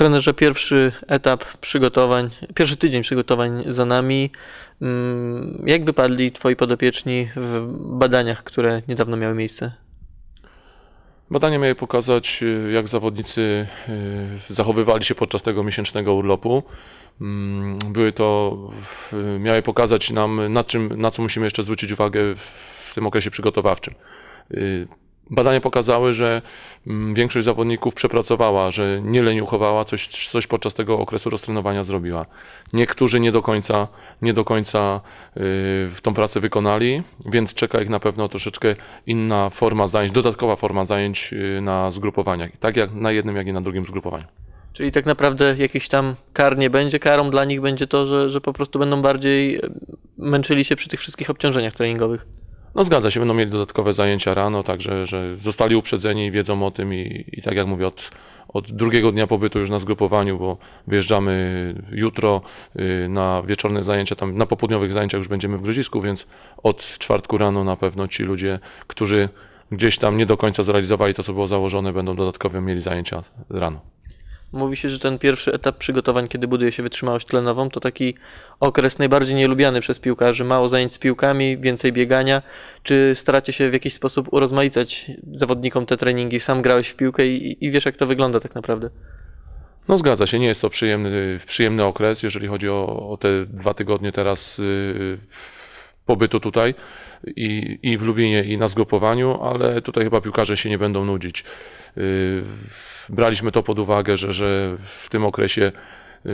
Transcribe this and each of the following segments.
trenerze, pierwszy etap przygotowań, pierwszy tydzień przygotowań za nami. Mm, jak wypadli Twoi podopieczni w badaniach, które niedawno miały miejsce? Badania miały pokazać, y, jak zawodnicy y, zachowywali się podczas tego miesięcznego urlopu. Mm, były to, miały pokazać nam, na, czym, na co musimy jeszcze zwrócić uwagę w tym okresie przygotowawczym y, Badania pokazały, że mm, większość zawodników przepracowała, że nie leniuchowała, coś, coś podczas tego okresu roztrenowania zrobiła. Niektórzy nie do końca, nie do końca y, tą pracę wykonali, więc czeka ich na pewno troszeczkę inna forma zajęć, dodatkowa forma zajęć y, na zgrupowaniach, tak jak na jednym, jak i na drugim zgrupowaniu. Czyli tak naprawdę jakiś tam kar nie będzie, karą dla nich będzie to, że, że po prostu będą bardziej y, męczyli się przy tych wszystkich obciążeniach treningowych. No zgadza się, będą mieli dodatkowe zajęcia rano, także że zostali uprzedzeni wiedzą o tym i, i tak jak mówię, od, od drugiego dnia pobytu już na zgrupowaniu, bo wyjeżdżamy jutro y, na wieczorne zajęcia, tam na popołudniowych zajęciach już będziemy w gruzińsku, więc od czwartku rano na pewno ci ludzie, którzy gdzieś tam nie do końca zrealizowali to, co było założone, będą dodatkowo mieli zajęcia rano. Mówi się, że ten pierwszy etap przygotowań, kiedy buduje się wytrzymałość tlenową, to taki okres najbardziej nielubiany przez piłkarzy. Mało zajęć z piłkami, więcej biegania. Czy staracie się w jakiś sposób urozmaicać zawodnikom te treningi? Sam grałeś w piłkę i, i wiesz, jak to wygląda tak naprawdę. No zgadza się, nie jest to przyjemny, przyjemny okres, jeżeli chodzi o, o te dwa tygodnie teraz yy, pobytu tutaj i, i w Lubinie, i na zgrupowaniu, ale tutaj chyba piłkarze się nie będą nudzić. Y, braliśmy to pod uwagę, że, że w tym okresie y,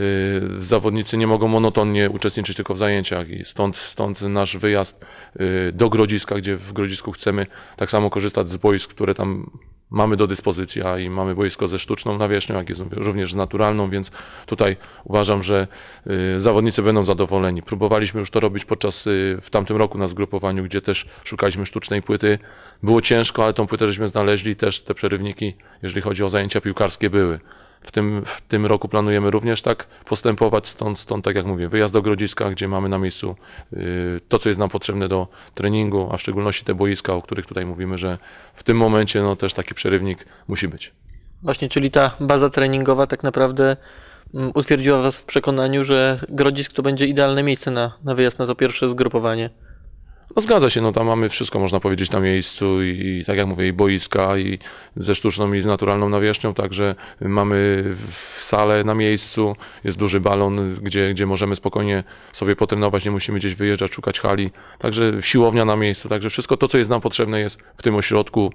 zawodnicy nie mogą monotonnie uczestniczyć tylko w zajęciach i stąd, stąd nasz wyjazd y, do Grodziska, gdzie w Grodzisku chcemy tak samo korzystać z boisk, które tam mamy do dyspozycji, a i mamy boisko ze sztuczną nawierzchnią, jak jest również z naturalną, więc tutaj uważam, że y, zawodnicy będą zadowoleni. Próbowaliśmy już to robić podczas y, w tamtym roku na zgrupowaniu, gdzie też szukaliśmy sztucznej płyty. Było ciężko, ale tą płytę żeśmy znaleźli, też te przerywniki, jeżeli chodzi o zajęcia piłkarskie, były. W tym, w tym roku planujemy również tak postępować, stąd, stąd, tak jak mówię, wyjazd do Grodziska, gdzie mamy na miejscu y, to, co jest nam potrzebne do treningu, a w szczególności te boiska, o których tutaj mówimy, że w tym momencie no, też taki przerywnik musi być. Właśnie, czyli ta baza treningowa tak naprawdę mm, utwierdziła Was w przekonaniu, że Grodzisk to będzie idealne miejsce na, na wyjazd na to pierwsze zgrupowanie. No zgadza się, no tam mamy wszystko, można powiedzieć, na miejscu i, i tak jak mówię, i boiska, i ze sztuczną, i z naturalną nawierzchnią, także mamy w salę na miejscu, jest duży balon, gdzie, gdzie możemy spokojnie sobie potrenować, nie musimy gdzieś wyjeżdżać, szukać hali, także siłownia na miejscu, także wszystko to, co jest nam potrzebne jest w tym ośrodku,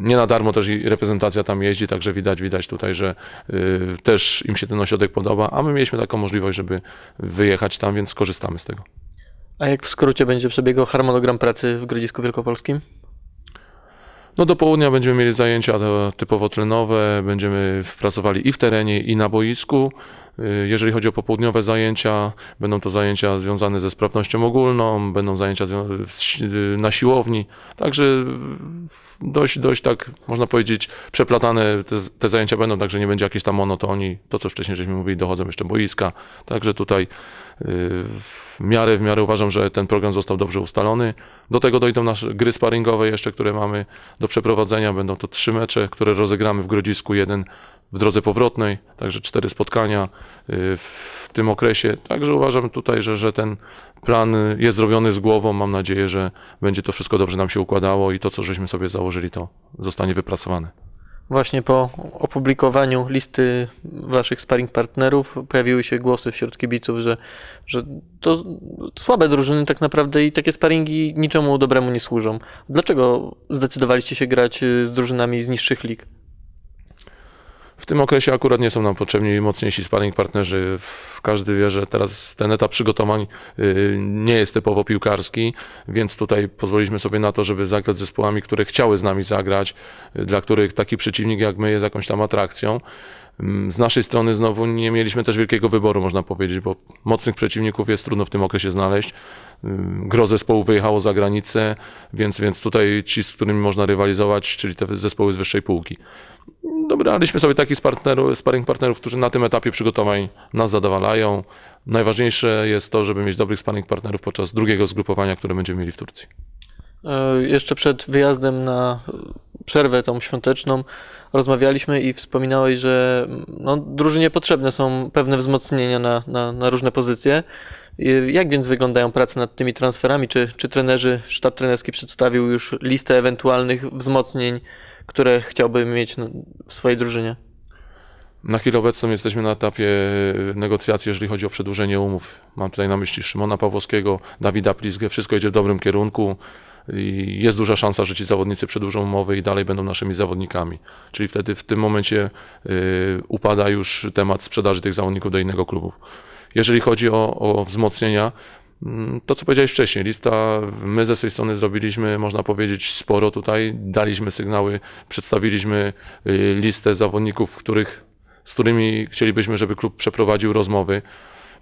nie na darmo też i reprezentacja tam jeździ, także widać, widać tutaj, że y, też im się ten ośrodek podoba, a my mieliśmy taką możliwość, żeby wyjechać tam, więc korzystamy z tego. A jak w skrócie będzie przebiegał harmonogram pracy w Grodzisku Wielkopolskim? No do południa będziemy mieli zajęcia typowo tlenowe, będziemy pracowali i w terenie, i na boisku. Y, jeżeli chodzi o popołudniowe zajęcia, będą to zajęcia związane ze sprawnością ogólną, będą zajęcia y, na siłowni, także y, dość, dość tak można powiedzieć przeplatane te, te zajęcia będą, także nie będzie jakiejś tam monotonii, to co wcześniej żeśmy mówili, dochodzą jeszcze boiska, także tutaj w miarę, w miarę uważam, że ten program został dobrze ustalony. Do tego dojdą nasze gry sparingowe jeszcze, które mamy do przeprowadzenia. Będą to trzy mecze, które rozegramy w Grodzisku, jeden w drodze powrotnej, także cztery spotkania y, w tym okresie. Także uważam tutaj, że, że ten plan jest zrobiony z głową. Mam nadzieję, że będzie to wszystko dobrze nam się układało i to, co żeśmy sobie założyli, to zostanie wypracowane. Właśnie po opublikowaniu listy waszych sparring partnerów pojawiły się głosy wśród kibiców, że, że to słabe drużyny tak naprawdę i takie sparingi niczemu dobremu nie służą. Dlaczego zdecydowaliście się grać y, z drużynami z niższych lig? w tym okresie akurat nie są nam potrzebni mocniejsi sparring partnerzy. Każdy wie, że teraz ten etap przygotowań y, nie jest typowo piłkarski, więc tutaj pozwoliliśmy sobie na to, żeby zagrać z zespołami, które chciały z nami zagrać, y, dla których taki przeciwnik jak my jest jakąś tam atrakcją. Mm, z naszej strony znowu nie mieliśmy też wielkiego wyboru, można powiedzieć, bo mocnych przeciwników jest trudno w tym okresie znaleźć. Mm, gro zespołu wyjechało za granicę, więc, więc tutaj ci, z którymi można rywalizować, czyli te zespoły z wyższej półki. Dobraliśmy sobie takich sparing sparring partnerów, którzy na tym etapie przygotowań nas zadowalają. Najważniejsze jest to, żeby mieć dobrych sparring partnerów podczas drugiego zgrupowania, które będziemy mieli w Turcji. E, jeszcze przed wyjazdem na przerwę tą świąteczną rozmawialiśmy i wspominałeś, że no, drużynie potrzebne są pewne wzmocnienia na, na, na różne pozycje. Jak więc wyglądają prace nad tymi transferami? Czy, czy trenerzy, sztab trenerski przedstawił już listę ewentualnych wzmocnień, które chciałby mieć w swojej drużynie? Na chwilę obecną jesteśmy na etapie negocjacji, jeżeli chodzi o przedłużenie umów. Mam tutaj na myśli Szymona Pawłowskiego, Dawida Plizgę. Wszystko idzie w dobrym kierunku i jest duża szansa, że ci zawodnicy przedłużą umowę i dalej będą naszymi zawodnikami. Czyli wtedy w tym momencie y, upada już temat sprzedaży tych zawodników do innego klubu. Jeżeli chodzi o, o wzmocnienia, mm, to, co powiedziałeś wcześniej, lista, my ze swojej strony zrobiliśmy, można powiedzieć, sporo tutaj. Daliśmy sygnały, przedstawiliśmy y, listę zawodników, których, z którymi chcielibyśmy, żeby klub przeprowadził rozmowy.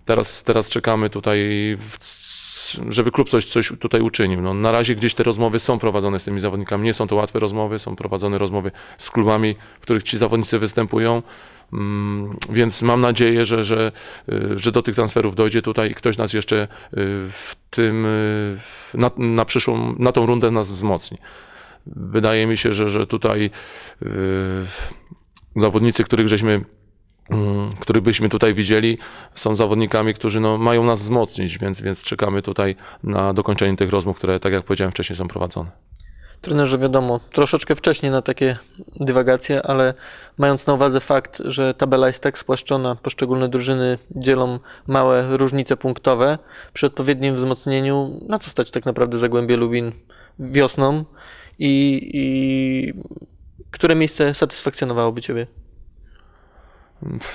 Teraz, teraz czekamy tutaj, w, żeby klub coś, coś tutaj uczynił. No, na razie gdzieś te rozmowy są prowadzone z tymi zawodnikami. Nie są to łatwe rozmowy, są prowadzone rozmowy z klubami, w których ci zawodnicy występują. Mm, więc mam nadzieję, że, że, y, że do tych transferów dojdzie tutaj i ktoś nas jeszcze y, w tym, y, na, na przyszłą, na tą rundę nas wzmocni. Wydaje mi się, że, że tutaj zawodnicy, których żeśmy Mm, który byśmy tutaj widzieli, są zawodnikami, którzy no, mają nas wzmocnić, więc, więc czekamy tutaj na dokończenie tych rozmów, które, tak jak powiedziałem wcześniej, są prowadzone. Trenerze, wiadomo, troszeczkę wcześniej na takie dywagacje, ale mając na uwadze fakt, że tabela jest tak spłaszczona, poszczególne drużyny dzielą małe różnice punktowe, przy odpowiednim wzmocnieniu, na co stać tak naprawdę Zagłębie Lubin wiosną i, i które miejsce satysfakcjonowałoby Ciebie?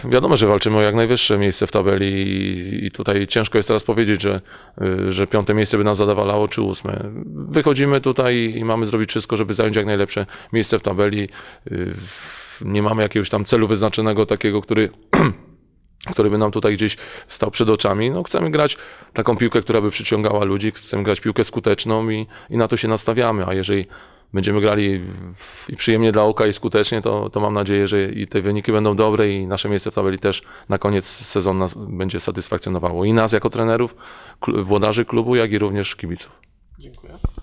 Wiadomo, że walczymy o jak najwyższe miejsce w tabeli i, tutaj ciężko jest teraz powiedzieć, że, y, że piąte miejsce by nas zadawalało, czy ósme. Wychodzimy tutaj i mamy zrobić wszystko, żeby zająć jak najlepsze miejsce w tabeli. Y, nie mamy jakiegoś tam celu wyznaczonego takiego, który który by nam tutaj gdzieś stał przed oczami. No, chcemy grać taką piłkę, która by przyciągała ludzi, chcemy grać piłkę skuteczną i, i na to się nastawiamy. A jeżeli będziemy grali i przyjemnie dla oka i skutecznie, to, to mam nadzieję, że i te wyniki będą dobre i nasze miejsce w tabeli też na koniec sezonu nas będzie satysfakcjonowało. I nas jako trenerów, kl włodarzy klubu, jak i również kibiców. Dziękuję.